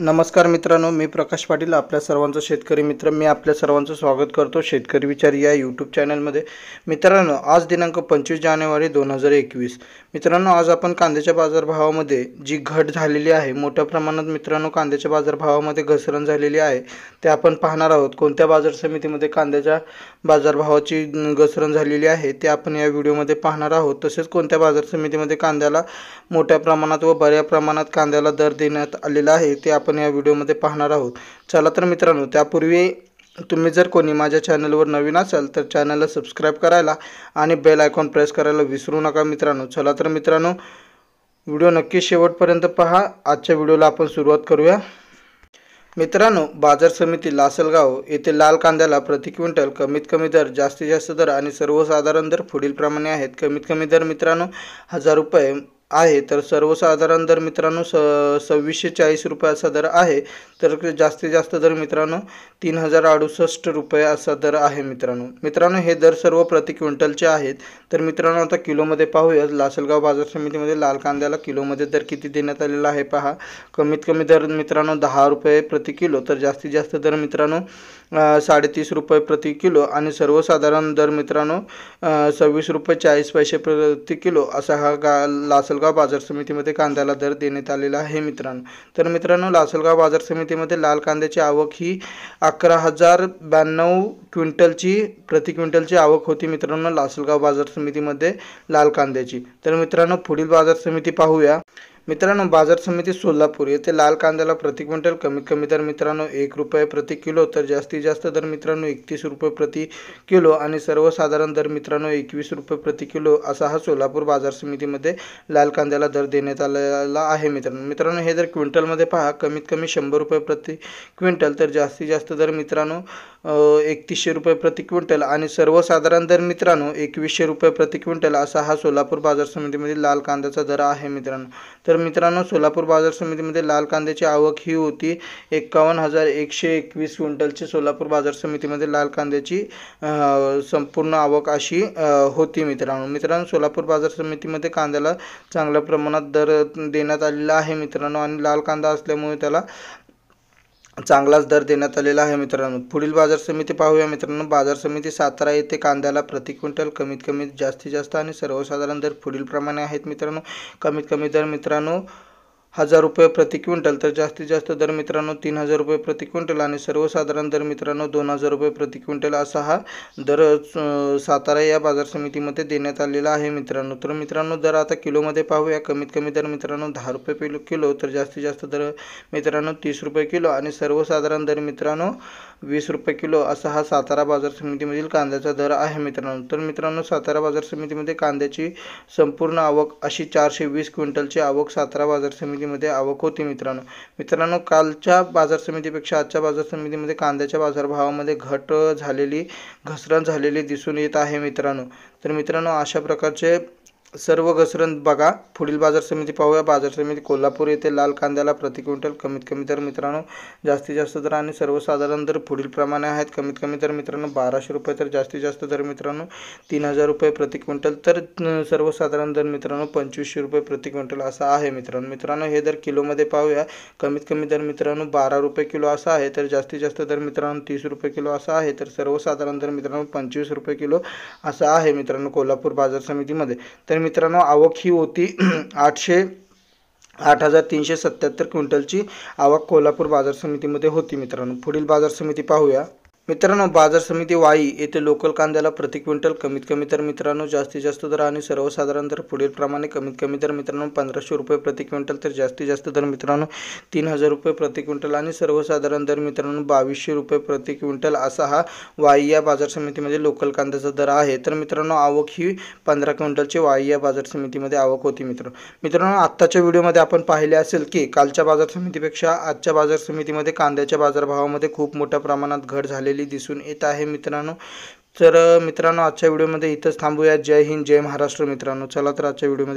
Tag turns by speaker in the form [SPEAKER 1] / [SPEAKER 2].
[SPEAKER 1] नमस्कार मित्रांनो मी प्रकाश पाटील आपल्या सर्वांचं शेतकरी मित्र मी आपल्या सर्वांचं स्वागत करतो शेतकरी विचार या यूट्यूब चॅनलमध्ये मित्रांनो आज दिनांक पंचवीस जानेवारी दोन हजार एकवीस मित्रांनो आज आपण कांद्याच्या बाजारभावामध्ये जी घट झालेली आहे मोठ्या प्रमाणात मित्रांनो कांद्याच्या बाजारभावामध्ये घसरण झालेली आहे ते आपण पाहणार आहोत कोणत्या बाजार समितीमध्ये कांद्याच्या बाजारभावाची घसरण झालेली आहे ते आपण या व्हिडिओमध्ये पाहणार आहोत तसेच कोणत्या बाजार समितीमध्ये कांद्याला मोठ्या प्रमाणात व बऱ्या प्रमाणात कांद्याला दर देण्यात आलेला आहे ते आपण आपण या व्हिडिओमध्ये पाहणार आहोत चला तर मित्रांनो त्यापूर्वी तुम्ही जर कोणी माझ्या चॅनलवर नवीन असाल तर चॅनलला सबस्क्राईब करायला आणि बेल आयकॉन प्रेस करायला विसरू नका मित्रांनो चला तर मित्रांनो व्हिडिओ नक्की शेवटपर्यंत पहा आजच्या व्हिडिओला आपण सुरुवात करूया मित्रांनो बाजार समिती लासलगाव येथे लाल कांद्याला प्रति क्विंटल कमीत कमी दर जास्तीत जास्त दर आणि सर्वसाधारण दर पुढीलप्रमाणे आहेत कमीत कमी दर मित्रांनो हजार रुपये आहे तर सर्वसाधारण दर मित्रांनो स सव्वीसशे चाळीस रुपये असा दर आहे तर जास्तीत जास्त दर मित्रांनो तीन हजार अडुसष्ट रुपये असा दर आहे मित्रांनो मित्रांनो हे दर सर्व प्रति क्विंटलचे आहेत तर मित्रांनो आता किलोमध्ये पाहूया लासलगाव बाजार समितीमध्ये लाल कांद्याला किलोमध्ये दर किती देण्यात आलेला आहे पहा कमीत कमी दर मित्रांनो दहा रुपये प्रति किलो तर जास्तीत जास्त दर मित्रांनो साडेतीस रुपये प्रति किलो आणि सर्वसाधारण दर मित्रांनो सव्वीस रुपये चाळीस पैसे प्रति किलो असा हा गा लासलगाव बाजार समितीमध्ये कांद्याला दर देण्यात आलेला आहे मित्रांनो तर मित्रांनो लासलगाव बाजार समितीमध्ये लाल कांद्याची आवक ही अकरा हजार ब्याण्णव क्विंटलची प्रति क्विंटलची आवक होती मित्रांनो लासलगाव बाजार समितीमध्ये लाल कांद्याची तर मित्रांनो पुढील बाजार समिती पाहूया मित्रांनो बाजार समिती सोलापूर येथे लाल कांद्याला प्रति क्विंटल कमीत कमी दर मित्रांनो एक रुपये प्रति किलो तर जास्तीत जास्त दर मित्रांनो एकतीस रुपये प्रति किलो आणि सर्वसाधारण दर मित्रांनो एकवीस रुपये प्रति किलो असा हा सोलापूर बाजार समितीमध्ये लाल कांद्याला दर देण्यात आलेला आहे मित्रांनो मित्रांनो हे जर क्विंटलमध्ये पहा कमीत कमी शंभर रुपये प्रति क्विंटल तर जास्तीत जास्त दर मित्रांनो एकतीसशे रुपये प्रति क्विंटल आणि सर्वसाधारण दर मित्रांनो एकवीसशे रुपये प्रति क्विंटल असा हा सोलापूर बाजार समितीमध्ये लाल कांद्याचा दर आहे मित्रांनो तर मित्रांनो सोलापूर बाजार समितीमध्ये लाल कांद्याची आवक ही होती एक्कावन्न हजार एकशे एकवीस क्विंटलची सोलापूर बाजार समितीमध्ये लाल कांद्याची संपूर्ण आवक अशी होती मित्रांनो मित्रांनो सोलापूर बाजार समितीमध्ये कांद्याला चांगल्या प्रमाणात दर देण्यात आलेला आहे मित्रांनो आणि लाल कांदा असल्यामुळे त्याला चांगलाच दर देण्यात आलेला आहे मित्रांनो पुढील बाजार समिती पाहूया मित्रांनो बाजार समिती सातारा येथे कांद्याला प्रति क्विंटल कमीत कमी जास्तीत जास्त आणि सर्वसाधारण दर पुढील प्रमाणे आहेत मित्रांनो कमीत कमी दर मित्रांनो हजार रुपये प्रति क्विंटल तर जास्तीत जास्त दर मित्रांनो तीन हजार रुपये प्रति क्विंटल आणि सर्वसाधारण दर मित्रांनो दोन हजार रुपये प्रति क्विंटल असा हा दर सातारा या बाजार समितीमध्ये देण्यात आलेला आहे मित्रांनो तर मित्रांनो दर आता किलोमध्ये पाहूया कमीत कमी दर मित्रांनो दहा रुपये किलो किलो तर जास्तीत जास्त दर मित्रांनो तीस रुपये किलो आणि सर्वसाधारण दर मित्रांनो वीस रुपये किलो असा हा सातारा बाजार समितीमधील कांद्याचा दर आहे मित्रांनो तर मित्रांनो सातारा बाजार समितीमध्ये कांद्याची संपूर्ण आवक अशी चारशे वीस क्विंटलची आवक सातारा बाजार समिती समितीमध्ये आवक होती मित्रांनो मित्रांनो कालच्या बाजार समितीपेक्षा आजच्या बाजार समितीमध्ये कांद्याच्या बाजारभावामध्ये घट झालेली घसरण झालेली दिसून येत आहे मित्रांनो तर मित्रांनो अशा प्रकारचे सर्व घसरण बघा पुढील बाजार समिती पाहूया बाजार समिती कोल्हापूर येथे लाल कांद्याला प्रति क्विंटल कमीत कमी दर मित्रांनो जास्तीत जास्त दर आणि सर्वसाधारण दर पुढील प्रमाणे आहेत कमीत कमी दर मित्रांनो बाराशे रुपये तर जास्तीत जास्त दर मित्रांनो तीन हजार रुपये प्रति क्विंटल तर सर्वसाधारण दर मित्रांनो पंचवीसशे रुपये प्रति क्विंटल असा आहे मित्रांनो मित्रांनो हे दर किलोमध्ये पाहूया कमीत कमी दर मित्रांनो बारा रुपये किलो असा आहे तर जास्तीत जास्त दर मित्रांनो तीस रुपये किलो असा आहे तर सर्वसाधारण दर मित्रांनो पंचवीस रुपये किलो असा आहे मित्रांनो कोल्हापूर बाजार समितीमध्ये तर तर मित्रांनो आवक ही होती आठशे आठ हजार तीनशे सत्त्याहत्तर क्विंटलची आवक कोल्हापूर बाजार समितीमध्ये होती मित्रांनो पुढील बाजार समिती पाहूया मित्रांनो बाजार समिती वाई येथे लोकल कांद्याला प्रति क्विंटल कमीत कमी तर मित्रांनो जास्तीत जास्त दर आणि सर्वसाधारण दर पुढील प्रमाणे कमीत कमी दर मित्रांनो पंधराशे रुपये प्रति क्विंटल तर जास्तीत जास्त दर मित्रांनो तीन हजार रुपये प्रति क्विंटल आणि सर्वसाधारण दर मित्रांनो बावीसशे रुपये प्रति क्विंटल असा हा वाई या बाजार समितीमध्ये लोकल कांद्याचा दर आहे तर मित्रांनो आवक ही पंधरा क्विंटलची वाई या बाजार समितीमध्ये आवक होती मित्रांनो मित्रांनो आत्ताच्या व्हिडिओमध्ये आपण पाहिले असेल की कालच्या बाजार समितीपेक्षा आजच्या बाजार समितीमध्ये कांद्याच्या बाजारभावामध्ये खूप मोठ्या प्रमाणात घट झालेली झालेली दिसून येत आहे मित्रांनो तर मित्रांनो आजच्या व्हिडिओमध्ये इथंच थांबूया जय हिंद जय महाराष्ट्र मित्रांनो चला तर आजच्या व्हिडिओमध्ये